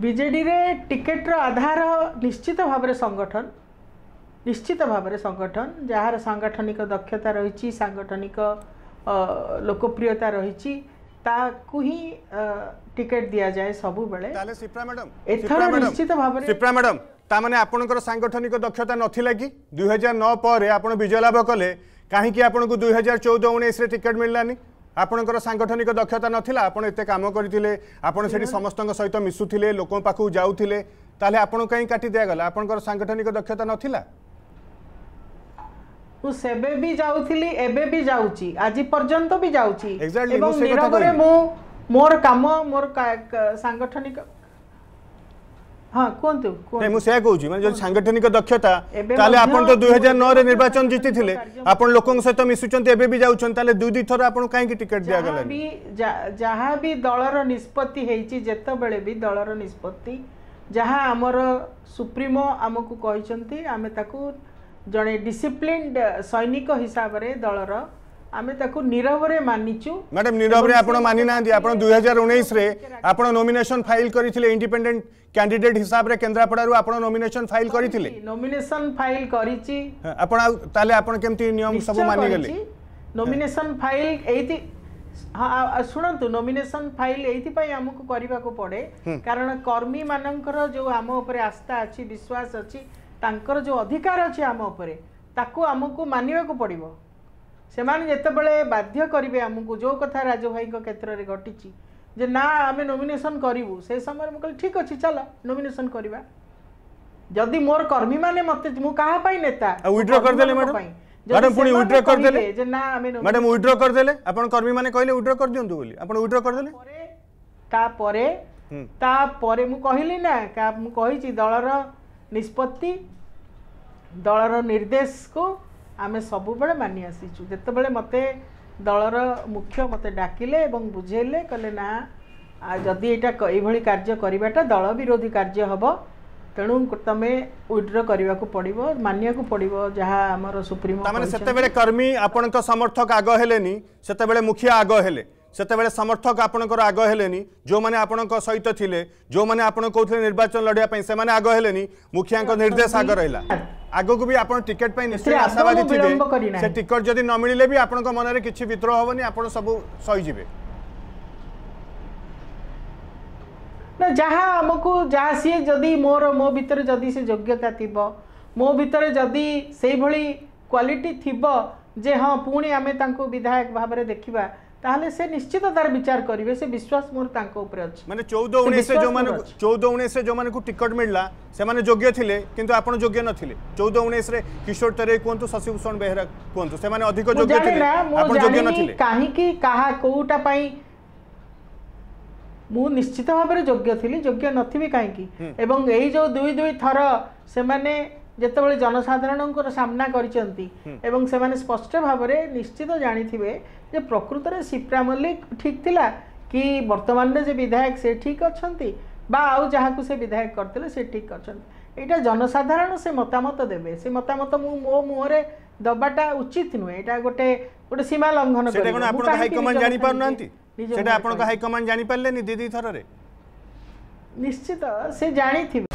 ବିଜେଡ଼ିରେ ଟିକେଟ୍ର ଆଧାର ନିଶ୍ଚିତ ଭାବରେ ସଂଗଠନ ନିଶ୍ଚିତ ଭାବରେ ସଂଗଠନ ଯାହାର ସାଂଗଠନିକ ଦକ୍ଷତା ରହିଛି ସାଂଗଠନିକ ଲୋକପ୍ରିୟତା ରହିଛି ତାକୁ ହିଁ ଟିକେଟ୍ ଦିଆଯାଏ ସବୁବେଳେ ଏଥର ନିଶ୍ଚିତ ଭାବରେ ସିପ୍ରା ମ୍ୟାଡ଼ାମ୍ ତା ମାନେ ଆପଣଙ୍କର ସାଂଗଠନିକ ଦକ୍ଷତା ନଥିଲା କି ଦୁଇ ହଜାର ନଅ ପରେ ଆପଣ ବିଜୟ ଲାଭ କଲେ କାହିଁକି ଆପଣଙ୍କୁ ଦୁଇ ହଜାର ଚଉଦ ଉଣେଇଶରେ ଟିକେଟ୍ ମିଳିଲାନି ଆପଣଙ୍କର ସାଂଗଠନିକ ଦକ୍ଷତା ନଥିଲା ଆପଣ ଏତେ କାମ କରିଥିଲେ ଆପଣ ସେଠି ସମସ୍ତଙ୍କ ସହିତ ମିଶୁଥିଲେ ଲୋକଙ୍କ ପାଖକୁ ଯାଉଥିଲେ ତାହେଲେ ଆପଣଙ୍କ କାହିଁ କାଟି ଦିଆଗଲା ଆପଣଙ୍କର ସାଂଗଠନିକ ଦକ୍ଷତା ନଥିଲା ମୁଁ ସେବେ ବି ଯାଉଥିଲି ଏବେ ବି ଯାଉଛି ଆଜି ପର୍ଯ୍ୟନ୍ତ ବି ଯାଉଛି ମୋର କାମ ମୋର ସାଂଗଠନିକ ହଁ କୁହନ୍ତୁ କୁହନ୍ତୁ ମୁଁ ସେୟା କହୁଛି ସାଙ୍ଗଠନିକ ଦକ୍ଷତା ତାହେଲେ ଆପଣ ତ ଦୁଇ ହଜାର ନଅରେ ନିର୍ବାଚନ ଜିତିଥିଲେ ଆପଣ ଲୋକଙ୍କ ସହିତ ମିଶୁଛନ୍ତି ଏବେ ବି ଯାଉଛନ୍ତି ତାହେଲେ ଦୁଇ ଦୁଇ ଥର ଆପଣ କାହିଁକି ଟିକେଟ ଦିଆଗଲା ଯାହା ବି ଦଳର ନିଷ୍ପତ୍ତି ହେଇଛି ଯେତେବେଳେ ବି ଦଳର ନିଷ୍ପତ୍ତି ଯାହା ଆମର ସୁପ୍ରିମୋ ଆମକୁ କହିଛନ୍ତି ଆମେ ତାକୁ ଜଣେ ଡିସିପ୍ଲିନ୍ ସୈନିକ ହିସାବରେ ଦଳର ଆମେ ତାକୁ ନିରବରେ ମାନିଛୁ ମ୍ୟାଡମ୍ ନିରବରେ ଆପଣ ମାନି ନାହାନ୍ତି ଆପଣ ଦୁଇ ହଜାର ଉଣେଇଶରେ ଆପଣ ନୋମିନେସନ ଫାଇଲ କରିଥିଲେ ଇଣ୍ଡିପେଣ୍ଡେଣ୍ଟ କ୍ୟାଣ୍ଡିଡେଟ୍ ହିସାବରେ କେନ୍ଦ୍ରାପଡ଼ାରୁ ଆପଣ ନୋମିନେସନ ଫାଇଲ କରିଥିଲେ ନୋମିନେସନ ଫାଇଲ କରିଛି ଆପଣ ଆଉ ତାହେଲେ ଆପଣ କେମିତି ନିୟମ ସବୁ ମାନିଗଲେ ନୋମିନେସନ ଫାଇଲ ଏଇଥି ହଁ ଶୁଣନ୍ତୁ ନୋମିନେସନ ଫାଇଲ ଏଇଥିପାଇଁ ଆମକୁ କରିବାକୁ ପଡ଼େ କାରଣ କର୍ମୀମାନଙ୍କର ଯେଉଁ ଆମ ଉପରେ ଆସ୍ଥା ଅଛି ବିଶ୍ୱାସ ଅଛି ତାଙ୍କର ଯେଉଁ ଅଧିକାର ଅଛି ଆମ ଉପରେ ତାକୁ ଆମକୁ ମାନିବାକୁ ପଡ଼ିବ ସେମାନେ ଯେତେବେଳେ ବାଧ୍ୟ କରିବେ ଆମକୁ ଯେଉଁ କଥା ରାଜୁ ଭାଇଙ୍କ କ୍ଷେତ୍ରରେ ଘଟିଛି ଯେ ନା ଆମେ ନୋମିନେସନ୍ କରିବୁ ସେ ସମୟରେ ମୁଁ କହିଲି ଠିକ୍ ଅଛି ଚାଲ ନୋମିନେସନ୍ କରିବା ଯଦି ମୋର କର୍ମୀମାନେ ମୋତେ ମୁଁ କାହା ପାଇଁ ନେତା ୱିଡ୍ର କରିଦେଲେ ପାଇଁ ମ୍ୟାଡ଼ାମ୍ ପୁଣି ୱିଡ୍ର କରିଦେଲେ ଯେ ନା ଆମେ ମ୍ୟାଡ଼ାମ୍ ୱିଡ୍ର କରିଦେଲେ ଆପଣ କର୍ମୀମାନେ କହିଲେ ୱିଡ୍ର କରିଦିଅନ୍ତୁ ବୋଲି ଆପଣ ୱିଡ୍ର କରିଦେଲେ ତାପରେ ତାପରେ ମୁଁ କହିଲି ନା ମୁଁ କହିଛି ଦଳର ନିଷ୍ପତ୍ତି ଦଳର ନିର୍ଦ୍ଦେଶକୁ ଆମେ ସବୁବେଳେ ମାନି ଆସିଛୁ ଯେତେବେଳେ ମୋତେ ଦଳର ମୁଖ୍ୟ ମୋତେ ଡାକିଲେ ଏବଂ ବୁଝେଇଲେ କହିଲେ ନା ଯଦି ଏଇଟା ଏଇଭଳି କାର୍ଯ୍ୟ କରିବାଟା ଦଳ ବିରୋଧୀ କାର୍ଯ୍ୟ ହେବ ତେଣୁ ତମେ ୱିଡ୍ର କରିବାକୁ ପଡ଼ିବ ମାନିବାକୁ ପଡ଼ିବ ଯାହା ଆମର ସୁପ୍ରିମ ମାନେ ସେତେବେଳେ କର୍ମୀ ଆପଣଙ୍କ ସମର୍ଥକ ଆଗ ହେଲେନି ସେତେବେଳେ ମୁଖିଆ ଆଗ ହେଲେ ସେତେବେଳେ ସମର୍ଥକ ଆପଣଙ୍କର ଆଗ ହେଲେନି ଯେଉଁମାନେ ଆପଣଙ୍କ ସହିତ ଥିଲେ ଯେଉଁମାନେ ଆପଣ କହୁଥିଲେ ନିର୍ବାଚନ ଲଢ଼ିବା ପାଇଁ ସେମାନେ ଆଗ ହେଲେନି ମୁଖିଆଙ୍କ ନିର୍ଦ୍ଦେଶ ଆଗ ରହିଲା ଆଗକୁ ବି ଆପଣ ଟିକେଟ୍ ପାଇଁ ନିଶ୍ଚୟ ଆଶାବାଦୀ ଥିବେ ସେ ଟିକେଟ୍ ଯଦି ନ ମିଳିଲେ ବି ଆପଣଙ୍କ ମନରେ କିଛି ବିଦ୍ରୋହ ହେବନି ଆପଣ ସବୁ ସହିଯିବେ ନା ଯାହା ଆମକୁ ଯାହା ସିଏ ଯଦି ମୋର ମୋ ଭିତରେ ଯଦି ସେ ଯୋଗ୍ୟତା ଥିବ ମୋ ଭିତରେ ଯଦି ସେଇଭଳି କ୍ୱାଲିଟି ଥିବ ଯେ ହଁ ପୁଣି ଆମେ ତାଙ୍କୁ ବିଧାୟକ ଭାବରେ ଦେଖିବା তাহলে সে নিশ্চিত দরকার বিচার করিবে সে বিশ্বাস মোর টাকে উপরে আছে মানে 14 19 রে যে মানে 14 19 রে যে মানে কো টিকিট মিডলা সে মানে যোগ্য থিলে কিন্তু आपण যোগ্য ন থিলে 14 19 রে কিশোর তারে কোন্তু সশিভূষণ বেহরা কোন্তু সে মানে অধিক যোগ্য থিলে आपण যোগ্য ন থিলে काही की कहा कोटा पाई मु निश्चित ভাবে যোগ্য থিলি যোগ্য ন থিবি काही की एवं एही जो दुई दुई थरा সে মানে যেতবে জনসাধারণ সামনা করেছেন এবং সে স্পষ্ট ভাবে নিশ্চিত জাঁথিবে যে প্রকৃতরে সিপ্রা মল্লিক ঠিক লা কি বর্তমানের যে বিধায়ক সে ঠিক অনেক বা আউ যা সে বিধায়ক করলে সে ঠিক অনেক এটা জনসাধারণ সে মতামত দেবে সে মতামত মু মো মুহরে দবাটা উচিত নুহে এটা গোটে গোটে সীমা লঙ্ঘন সেটা কোন আপনার হাইকমান্ড জানি পারু নাহান্তি সেটা আপনার হাইকমান্ড জানি পারলেনি দিদি থররে নিশ্চিত সে জানিথিবে